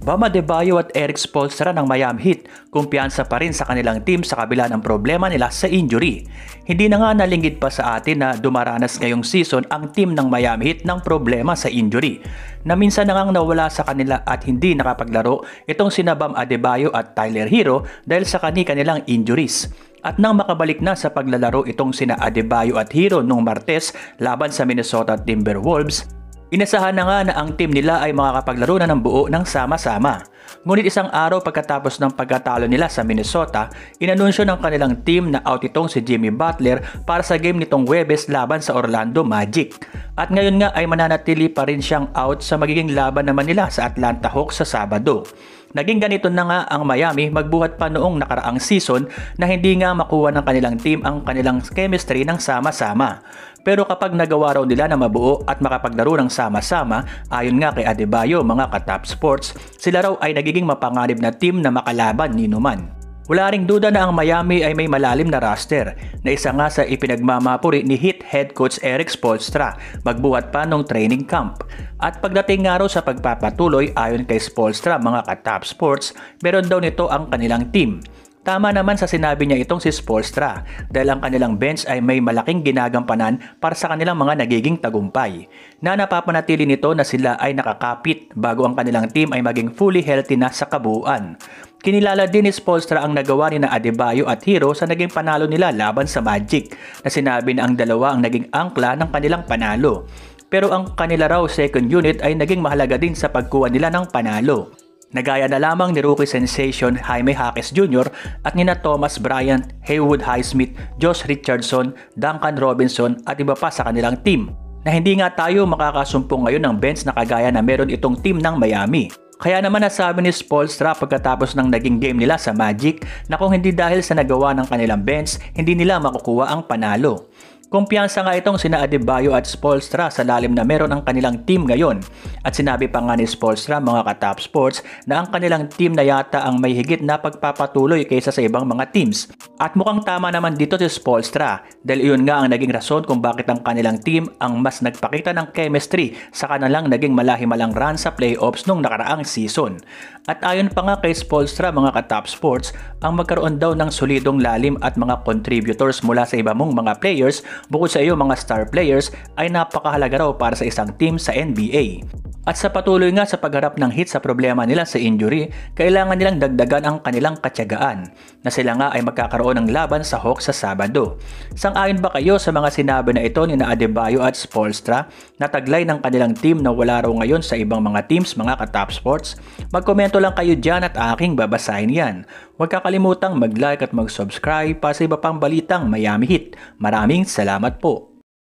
Bama De Bayo at Eric Spolstra ng Miami Heat, kumpiyansa pa rin sa kanilang team sa kabila ng problema nila sa injury. Hindi na nga nalingid pa sa atin na dumaranas ngayong season ang team ng Miami Heat ng problema sa injury, na minsan na ngang nawala sa kanila at hindi nakapaglaro itong sina Bam Adebayo at Tyler Hero dahil sa kani-kanilang injuries. At nang makabalik na sa paglalaro itong sina Adebayo at Hero nung Martes laban sa Minnesota Timberwolves, Inasahan na nga na ang team nila ay makakapaglaro na ng buo ng sama-sama. Ngunit isang araw pagkatapos ng pagkatalo nila sa Minnesota, inanunsyo ng kanilang team na out itong si Jimmy Butler para sa game nitong Webes laban sa Orlando Magic. At ngayon nga ay mananatili pa rin siyang out sa magiging laban naman nila sa Atlanta Hawks sa Sabado. Naging ganito na nga ang Miami magbuhat pa noong nakaraang season na hindi nga makuha ng kanilang team ang kanilang chemistry ng sama-sama. Pero kapag nagawa raw nila na mabuo at makapaglaro ng sama-sama, ayon nga kay Adebayo mga katap sports, sila raw ay nagiging mapanganib na team na makalaban ni Numan. Wala ring duda na ang Miami ay may malalim na roster na isa nga sa ipinagmamapuri ni Heat head coach Eric Spoelstra magbuhat pa ng training camp. At pagdating nga raw sa pagpapatuloy ayon kay Spoelstra mga ka-top sports, meron daw nito ang kanilang team. Tama naman sa sinabi niya itong si Spolstra dahil ang kanilang bench ay may malaking ginagampanan para sa kanilang mga nagiging tagumpay na napapanatili nito na sila ay nakakapit bago ang kanilang team ay maging fully healthy na sa kabuuan. Kinilala din ni Spolstra ang nagawa ni na Adebayo at Hiro sa naging panalo nila laban sa Magic na sinabi na ang dalawa ang naging angkla ng kanilang panalo. Pero ang kanila raw second unit ay naging mahalaga din sa pagkuha nila ng panalo. Nagaya na lamang ni rookie sensation Jaime Jaques Jr. at nina Thomas Bryant, Haywood Highsmith, Josh Richardson, Duncan Robinson at iba pa sa kanilang team na hindi nga tayo makakasumpong ngayon ng bench na kagaya na meron itong team ng Miami. Kaya naman nasabi ni Spolstra pagkatapos ng naging game nila sa Magic na kung hindi dahil sa nagawa ng kanilang bench, hindi nila makukuha ang panalo. Kumpiyansa nga itong sina Adebayo at Spolstra sa lalim na meron ang kanilang team ngayon. At sinabi pa nga ni Spolstra mga katap sports na ang kanilang team na yata ang may higit na pagpapatuloy kaysa sa ibang mga teams. At mukhang tama naman dito si Spolstra dahil iyon nga ang naging rason kung bakit ang kanilang team ang mas nagpakita ng chemistry sa kanilang naging malahimalang run sa playoffs nung nakaraang season. At ayon pa nga kay Spolstra mga katap sports, ang magkaroon daw ng solidong lalim at mga contributors mula sa iba mong mga players Bukod sa iyo mga star players ay napakahalaga raw para sa isang team sa NBA. At sa patuloy nga sa pagharap ng hit sa problema nila sa injury, kailangan nilang dagdagan ang kanilang katyagaan na sila nga ay magkakaroon ng laban sa Hawks sa Sabado. Sang-ayon ba kayo sa mga sinabi na ito ni na Adebayo at Spolstra na taglay ng kanilang team na wala raw ngayon sa ibang mga teams mga katop sports? Magkomento lang kayo dyan at aking babasahin yan. Huwag kakalimutang mag-like at mag-subscribe para sa iba pang balitang Miami Heat. Maraming salamat po.